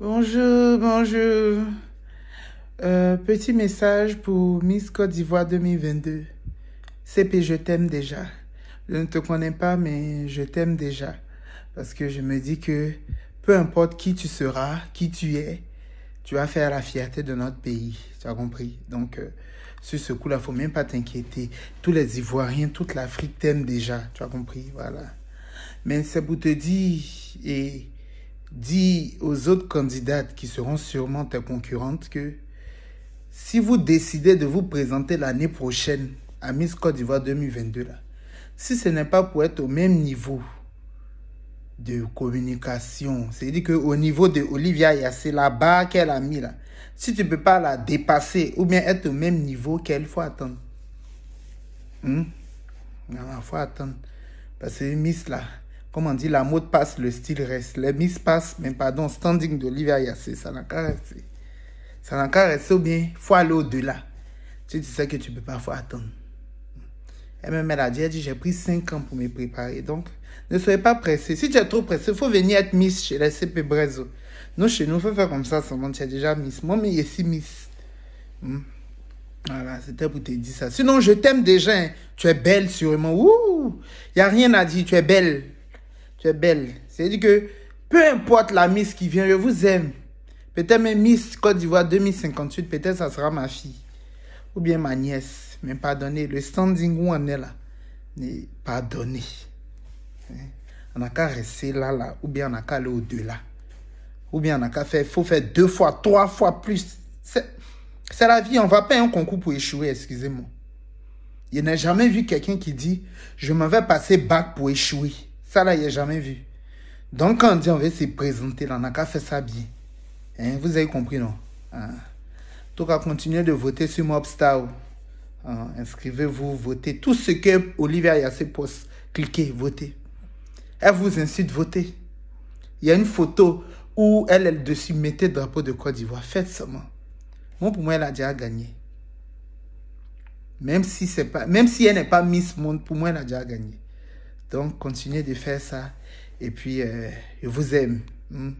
Bonjour, bonjour. Euh, petit message pour Miss Côte d'Ivoire 2022. CP, je t'aime déjà. Je ne te connais pas, mais je t'aime déjà. Parce que je me dis que peu importe qui tu seras, qui tu es, tu vas faire la fierté de notre pays. Tu as compris? Donc, euh, sur ce coup-là, faut même pas t'inquiéter. Tous les Ivoiriens, toute l'Afrique t'aime déjà. Tu as compris? Voilà. Mais c'est pour te dire, et dis aux autres candidates qui seront sûrement tes concurrentes que si vous décidez de vous présenter l'année prochaine à Miss Côte d'Ivoire 2022, là, si ce n'est pas pour être au même niveau de communication, c'est-à-dire qu'au niveau de Olivia c'est là-bas qu'elle a mis là, si tu ne peux pas la dépasser ou bien être au même niveau qu'elle, faut attendre. Il hmm? faut attendre. Parce que Miss là, comme on dit, la mode passe, le style reste. Les miss passent, mais pardon, standing de Yassé, ça n'a qu'à rester. Ça n'a qu'à rester ou bien, faut aller au-delà. Tu dis ça que tu peux parfois attendre. Elle me maladie dit, elle dit, j'ai pris 5 ans pour me préparer. Donc, ne soyez pas pressé. Si tu es trop pressé, il faut venir être Miss chez la CP Brezo. Nous, chez nous, il faut faire comme ça, seulement tu es déjà Miss. Moi, mais ici, Miss. Hmm. Voilà, c'était pour te dire ça. Sinon, je t'aime déjà. Hein. Tu es belle sûrement. Ouh, il n'y a rien à dire, tu es belle. C'est belle. cest dit que peu importe la Miss qui vient, je vous aime. Peut-être même Miss Côte d'Ivoire 2058, peut-être ça sera ma fille. Ou bien ma nièce. Mais pardonnez, le standing où on est là. pas donné hein? On n'a qu'à rester là, là. Ou bien on n'a qu'à aller au-delà. Ou bien on n'a qu'à faire, faut faire deux fois, trois fois plus. C'est la vie, on va pas un concours pour échouer, excusez-moi. il n'ai jamais vu quelqu'un qui dit, je m'en vais passer bac pour échouer. Ça, là, il a jamais vu. Donc, quand on dit on veut se présenter, là, on n'a qu'à faire ça bien. Hein? Vous avez compris, non ah. Tout Donc, à continuer de voter sur Mobstar. Hein? Inscrivez-vous, votez. Tout ce que a Yassé poste, cliquez, votez. Elle vous incite, à voter. Il y a une photo où elle, elle dessus mettait drapeau de Côte d'Ivoire. Faites seulement. Moi, pour moi, elle a déjà gagné. Même si, c'est pas, même si elle n'est pas Miss Monde, pour moi, elle a déjà gagné. Donc, continuez de faire ça. Et puis, euh, je vous aime. Hmm?